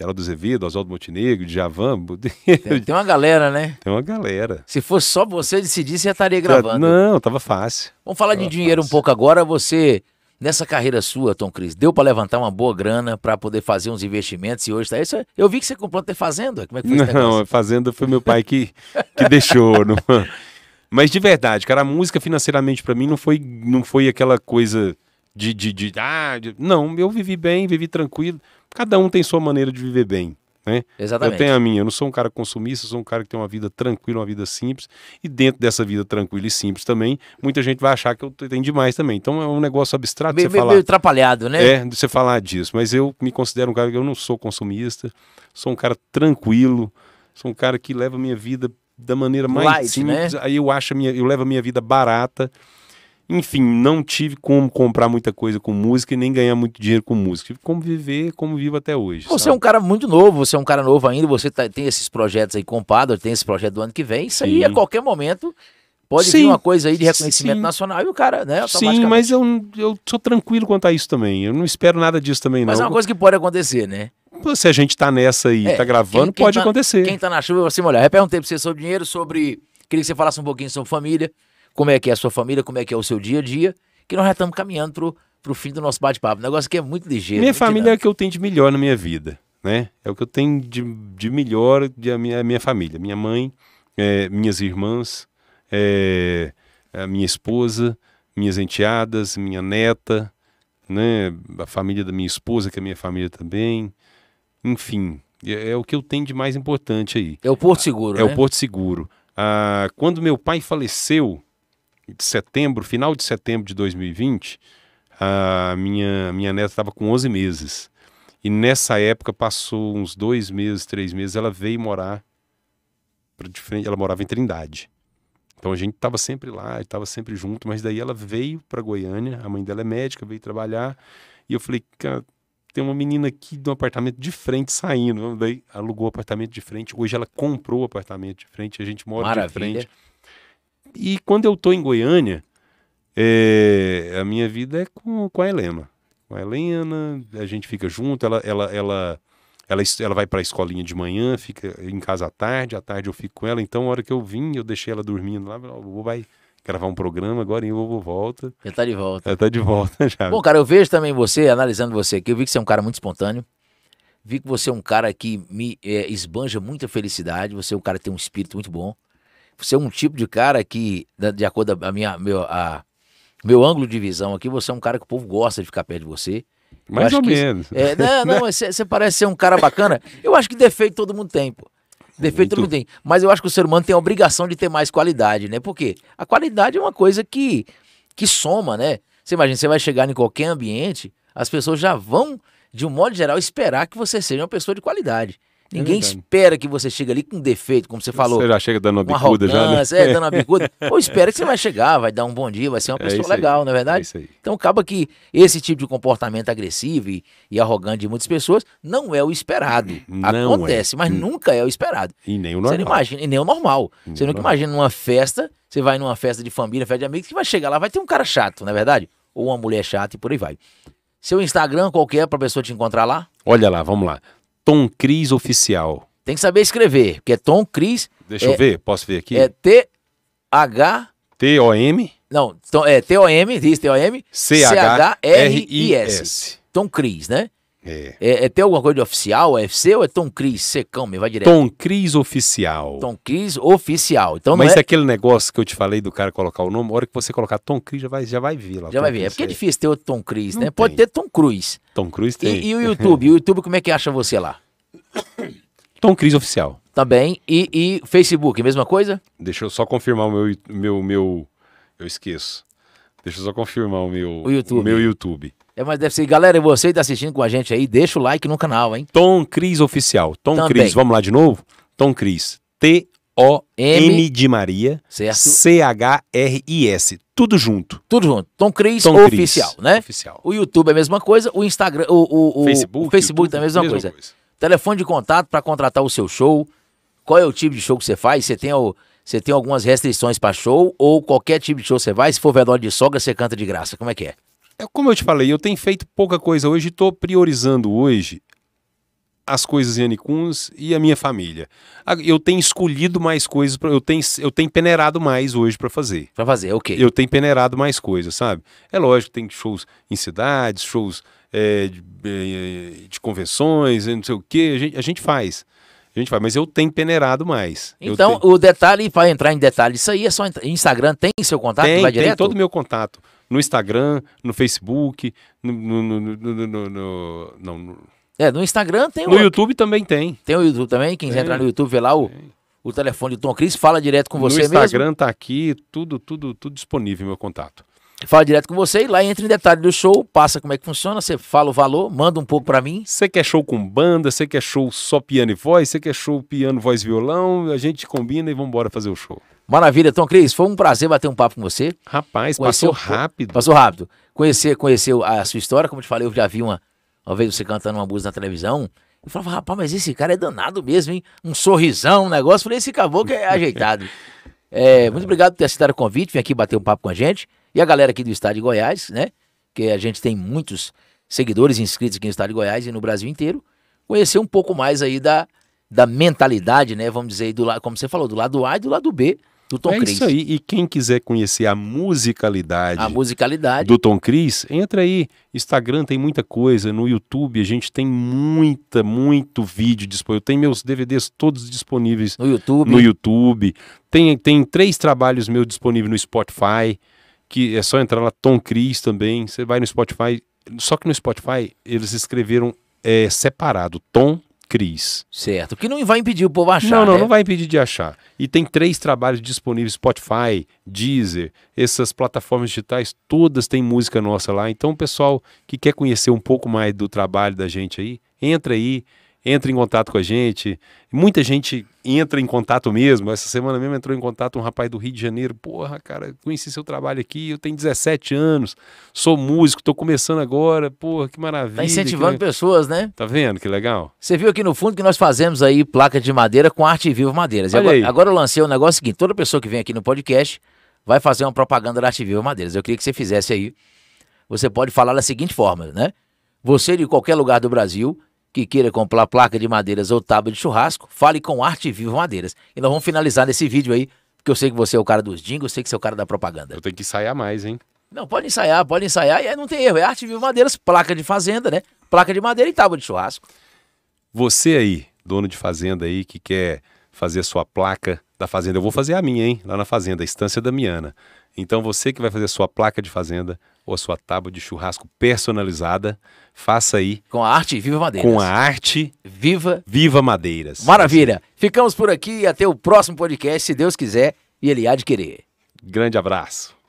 que era do Zevido, Oswaldo Montenegro, Djavan. Tem, tem uma galera, né? Tem uma galera. Se fosse só você decidir, você já estaria tá, gravando. Não, tava fácil. Vamos falar tava de dinheiro fácil. um pouco agora. Você, nessa carreira sua, Tom Cris, deu para levantar uma boa grana para poder fazer uns investimentos e hoje tá isso. É, eu vi que você comprou até tá fazenda. Como é que foi Não, fazenda foi meu pai que, que deixou. Não... Mas de verdade, cara, a música financeiramente para mim não foi, não foi aquela coisa de, de, de, ah, de... Não, eu vivi bem, vivi tranquilo cada um tem sua maneira de viver bem. Né? Exatamente. Eu tenho a minha, eu não sou um cara consumista, sou um cara que tem uma vida tranquila, uma vida simples, e dentro dessa vida tranquila e simples também, muita gente vai achar que eu tenho demais também. Então é um negócio abstrato meio, você meio, falar. Meio atrapalhado, né? É, você falar disso, mas eu me considero um cara que eu não sou consumista, sou um cara tranquilo, sou um cara que leva a minha vida da maneira mais Light, simples. Né? Aí eu acho minha, eu levo a minha vida barata. Enfim, não tive como comprar muita coisa com música e nem ganhar muito dinheiro com música. Tive como viver como vivo até hoje. Você é sabe? é um cara muito novo, você é um cara novo ainda, você tá, tem esses projetos aí com Padre, tem esse projeto do ano que vem. Isso Sim. aí a qualquer momento pode sim, vir uma coisa aí de reconhecimento sim. nacional e o cara, né? Sim, mas eu, eu sou tranquilo quanto a isso também. Eu não espero nada disso também, mas é não. Mas é uma coisa que pode acontecer, né? Se a gente tá nessa aí, é, tá gravando, quem, quem pode tá, acontecer. Quem tá na chuva, você molhar. Eu perguntei pra você sobre dinheiro, sobre. Queria que você falasse um pouquinho sobre família como é que é a sua família, como é que é o seu dia a dia, que nós já estamos caminhando pro, pro fim do nosso bate-papo. negócio que é muito ligeiro. Minha muito família dinâmico. é o que eu tenho de melhor na minha vida, né? É o que eu tenho de, de melhor de a minha, a minha família. Minha mãe, é, minhas irmãs, é, a minha esposa, minhas enteadas, minha neta, né? A família da minha esposa, que é minha família também. Enfim, é, é o que eu tenho de mais importante aí. É o Porto Seguro, É né? o Porto Seguro. Ah, quando meu pai faleceu, de setembro, final de setembro de 2020, a minha, minha neta estava com 11 meses. E nessa época, passou uns dois meses, três meses, ela veio morar para diferente ela morava em Trindade. Então a gente estava sempre lá, estava sempre junto, mas daí ela veio para Goiânia, a mãe dela é médica, veio trabalhar, e eu falei, cara, tem uma menina aqui de um apartamento de frente saindo. Daí alugou o apartamento de frente, hoje ela comprou o apartamento de frente, a gente mora Maravilha. de frente. E quando eu tô em Goiânia, é, a minha vida é com, com a Helena. Com a Helena, a gente fica junto, ela, ela, ela, ela, ela vai para a escolinha de manhã, fica em casa à tarde, à tarde eu fico com ela, então a hora que eu vim, eu deixei ela dormindo lá, vou vai gravar um programa agora e o vovô volta. Já tá de volta. Já tá de volta já. Bom, cara, eu vejo também você, analisando você aqui, eu vi que você é um cara muito espontâneo, vi que você é um cara que me é, esbanja muita felicidade, você é um cara que tem um espírito muito bom, você é um tipo de cara que, de acordo com a minha, meu, a, meu ângulo de visão aqui, você é um cara que o povo gosta de ficar perto de você. Mais ou que, menos. É, não, não, você, você parece ser um cara bacana. Eu acho que defeito todo mundo tem, pô. Defeito Muito. mundo tem. Mas eu acho que o ser humano tem a obrigação de ter mais qualidade, né? Porque a qualidade é uma coisa que, que soma, né? Você imagina, você vai chegar em qualquer ambiente, as pessoas já vão, de um modo geral, esperar que você seja uma pessoa de qualidade. É Ninguém é espera que você chegue ali com defeito, como você falou. Você já chega dando uma bicuda já, né? É, dando uma bicuda. Ou espera que você vai chegar, vai dar um bom dia, vai ser uma é pessoa é legal, aí. não é verdade? É então acaba que esse tipo de comportamento agressivo e, e arrogante de muitas pessoas não é o esperado. Não é. Acontece, mas hum. nunca é o esperado. E nem o normal. Você não imagina, e nem o normal. Nem você nunca normal. imagina numa festa, você vai numa festa de família, festa de amigos, que vai chegar lá, vai ter um cara chato, não é verdade? Ou uma mulher chata e por aí vai. Seu Instagram qualquer para a pessoa te encontrar lá? Olha lá, vamos lá. Tom Cris Oficial. Tem que saber escrever, porque é Tom Cris. Deixa é, eu ver, posso ver aqui? É T-H. T-O-M. Não, é T-O-M, diz T-O-M. C-H-R-I-S. Tom Cris, né? É. É, é. Tem alguma coisa de oficial, é seu ou é Tom Cruise, secão, me vai direto? Tom Cruise oficial. Tom Cruise oficial. Então Mas é-, é... aquele negócio que eu te falei do cara colocar o nome, a hora que você colocar Tom Cruise já vai, já vai vir lá. Já Tom vai vir, é porque é, é difícil ter outro Tom Cruise, né? Tem. Pode ter Tom Cruise. Tom Cruise tem. E, e o YouTube, o YouTube como é que acha você lá? Tom Cruise oficial. Também, tá e, e Facebook, mesma coisa? Deixa eu só confirmar o meu, meu, meu, eu esqueço. Deixa eu só confirmar o meu, o YouTube. O meu YouTube. É, mas deve ser. Galera, você que tá assistindo com a gente aí, deixa o like no canal, hein? Tom Cris Oficial. Tom Também. Cris, vamos lá de novo? Tom Cris. T-O-M de Maria. C-H-R-I-S. Tudo junto. Tudo junto. Tom Cris Oficial, né? Oficial. O YouTube é a mesma coisa, o Instagram, o, o, o Facebook, o Facebook YouTube, é a mesma, mesma coisa. coisa. Telefone de contato para contratar o seu show. Qual é o tipo de show que você faz? Você tem o. Você tem algumas restrições para show ou qualquer tipo de show você vai? Se for velório de sogra, você canta de graça. Como é que é? É como eu te falei, eu tenho feito pouca coisa hoje, estou priorizando hoje as coisas em Anicuns e a minha família. Eu tenho escolhido mais coisas, pra, eu, tenho, eu tenho peneirado mais hoje para fazer. Para fazer, ok. Eu tenho peneirado mais coisas, sabe? É lógico, tem shows em cidades, shows é, de, é, de, convenções, não sei o quê, a gente, a gente faz. A gente faz, mas eu tenho peneirado mais. Então, tenho... o detalhe, para entrar em detalhe, isso aí é só Instagram, tem seu contato? Tem, vai direto? tem todo o meu contato no Instagram, no Facebook, no. no, no, no não, é, no Instagram tem No o... YouTube também tem. Tem o YouTube também? Quem entra entrar no YouTube, vê lá o, o telefone do Tom Cris, fala direto com você mesmo. No Instagram mesmo. tá aqui, tudo, tudo, tudo disponível, meu contato. Fala direto com você e lá entra em detalhe do show, passa como é que funciona, você fala o valor, manda um pouco para mim. Você quer show com banda, você quer show só piano e voz, você quer show piano, voz violão, a gente combina e vamos embora fazer o show. Maravilha, então Cris, foi um prazer bater um papo com você. Rapaz, conhecer passou o... rápido. Passou rápido. Conhecer, conhecer a sua história, como te falei, eu já vi uma, uma vez você cantando uma música na televisão. Eu falava, rapaz, mas esse cara é danado mesmo, hein? Um sorrisão, um negócio. falei, esse caboclo é ajeitado. é, muito obrigado por ter aceitado o convite, vim aqui bater um papo com a gente. E a galera aqui do Estado de Goiás, né? Que a gente tem muitos seguidores inscritos aqui no Estado de Goiás e no Brasil inteiro. Conhecer um pouco mais aí da, da mentalidade, né? Vamos dizer, do lado, como você falou, do lado A e do lado B do Tom é isso aí. E quem quiser conhecer a musicalidade, a musicalidade do Tom Cris, entra aí. Instagram tem muita coisa, no YouTube a gente tem muita, muito vídeo disponível. Tem meus DVDs todos disponíveis no YouTube. No YouTube. Tem, tem três trabalhos meus disponíveis no Spotify, que é só entrar lá Tom Cris também. Você vai no Spotify, só que no Spotify eles escreveram é, separado Tom Cris. Certo, que não vai impedir o povo achar. Não, não, né? não vai impedir de achar. E tem três trabalhos disponíveis: Spotify, Deezer, essas plataformas digitais, todas têm música nossa lá. Então, pessoal que quer conhecer um pouco mais do trabalho da gente aí, entra aí, entra em contato com a gente. Muita gente entra em contato mesmo. Essa semana mesmo entrou em contato um rapaz do Rio de Janeiro. Porra, cara, conheci seu trabalho aqui. Eu tenho 17 anos, sou músico, tô começando agora. Porra, que maravilha. Tá incentivando que... pessoas, né? Tá vendo que legal? Você viu aqui no fundo que nós fazemos aí placa de madeira com arte viva madeiras. Olha agora, agora, eu lancei o um negócio seguinte: toda pessoa que vem aqui no podcast vai fazer uma propaganda da arte viva madeiras. Eu queria que você fizesse aí. Você pode falar da seguinte forma, né? Você de qualquer lugar do Brasil que queira comprar placa de madeiras ou tábua de churrasco, fale com Arte Viva Madeiras. E nós vamos finalizar nesse vídeo aí, porque eu sei que você é o cara dos jingles, eu sei que você é o cara da propaganda. Eu tenho que ensaiar mais, hein? Não, pode ensaiar, pode ensaiar, e aí não tem erro. É Arte Viva Madeiras, placa de fazenda, né? Placa de madeira e tábua de churrasco. Você aí, dono de fazenda aí, que quer fazer a sua placa da fazenda, eu vou fazer a minha, hein? Lá na fazenda, Estância Damiana. Então você que vai fazer a sua placa de fazenda, ou a sua tábua de churrasco personalizada. Faça aí. Com a arte Viva Madeiras. Com a arte Viva Viva Madeiras. Maravilha. Ficamos por aqui e até o próximo podcast, se Deus quiser e Ele há de querer. Grande abraço.